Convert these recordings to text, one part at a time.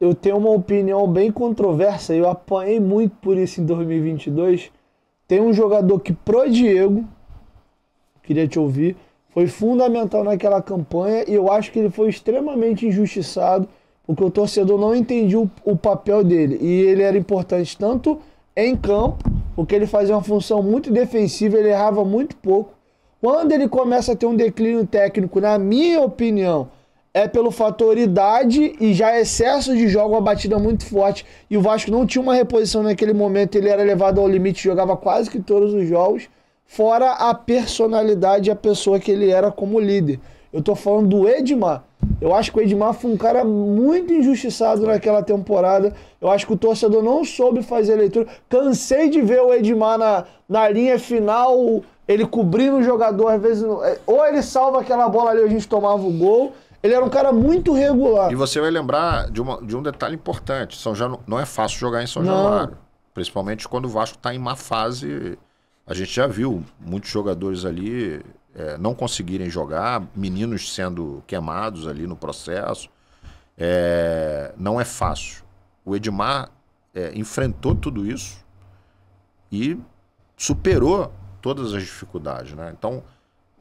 eu tenho uma opinião bem controversa, eu apanhei muito por isso em 2022. Tem um jogador que pro Diego, queria te ouvir, foi fundamental naquela campanha e eu acho que ele foi extremamente injustiçado, porque o torcedor não entendia o, o papel dele. E ele era importante tanto em campo, porque ele fazia uma função muito defensiva, ele errava muito pouco. Quando ele começa a ter um declínio técnico, na minha opinião, é pelo fator idade e já excesso de jogo, uma batida muito forte. E o Vasco não tinha uma reposição naquele momento, ele era levado ao limite, jogava quase que todos os jogos, fora a personalidade e a pessoa que ele era como líder. Eu tô falando do Edmar. Eu acho que o Edmar foi um cara muito injustiçado naquela temporada. Eu acho que o torcedor não soube fazer a leitura. Cansei de ver o Edmar na, na linha final, ele cobrindo o jogador, às vezes. É, ou ele salva aquela bola ali, a gente tomava o gol ele era um cara muito regular. E você vai lembrar de, uma, de um detalhe importante. São Januário, não é fácil jogar em São não. Januário. Principalmente quando o Vasco está em má fase. A gente já viu muitos jogadores ali é, não conseguirem jogar, meninos sendo queimados ali no processo. É, não é fácil. O Edmar é, enfrentou tudo isso e superou todas as dificuldades. Né? Então,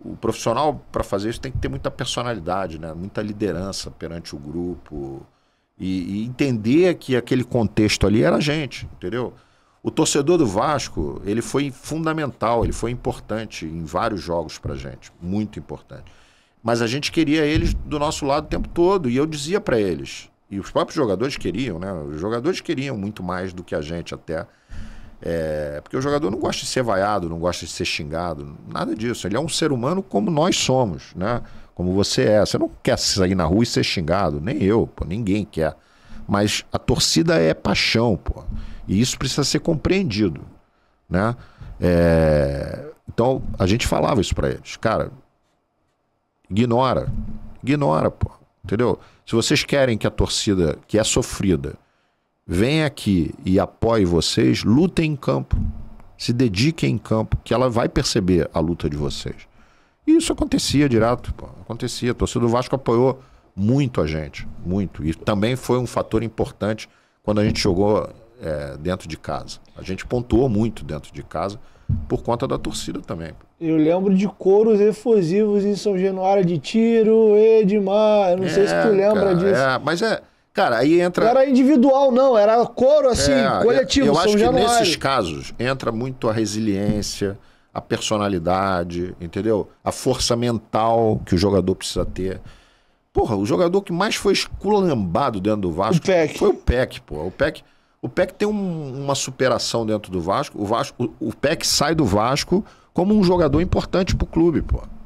o profissional para fazer isso tem que ter muita personalidade, né? muita liderança perante o grupo e, e, entender que aquele contexto ali era a gente, entendeu? O torcedor do Vasco ele foi fundamental, ele foi importante em vários jogos para gente, muito importante. Mas a gente queria eles do nosso lado o tempo todo e eu dizia para eles e os próprios jogadores queriam, né? Os jogadores queriam muito mais do que a gente até é, porque o jogador não gosta de ser vaiado, não gosta de ser xingado, nada disso. Ele é um ser humano como nós somos, né? Como você é. Você não quer sair na rua e ser xingado, nem eu, pô, ninguém quer. Mas a torcida é paixão, pô. E isso precisa ser compreendido, né? É, então a gente falava isso para eles, cara. Ignora, ignora, pô. Entendeu? Se vocês querem que a torcida que é sofrida venha aqui e apoie vocês, lutem em campo, se dediquem em campo, que ela vai perceber a luta de vocês. E isso acontecia direto, pô, acontecia. A torcida do Vasco apoiou muito a gente, muito. E também foi um fator importante quando a gente jogou é, dentro de casa. A gente pontuou muito dentro de casa por conta da torcida também. Eu lembro de coros efusivos em São Januário de tiro, Edmar, eu não é, sei se tu é, lembra cara, disso. É, mas é, Cara, aí entra. Não era individual, não, era coro assim, é, coletivo. Eu São acho Januário. que nesses casos entra muito a resiliência, a personalidade, entendeu? A força mental que o jogador precisa ter. Porra, o jogador que mais foi esculambado dentro do Vasco o foi o Peck, pô. O Peck, o Peck tem um, uma superação dentro do Vasco. O, Vasco, o, o Peck sai do Vasco como um jogador importante pro clube, pô.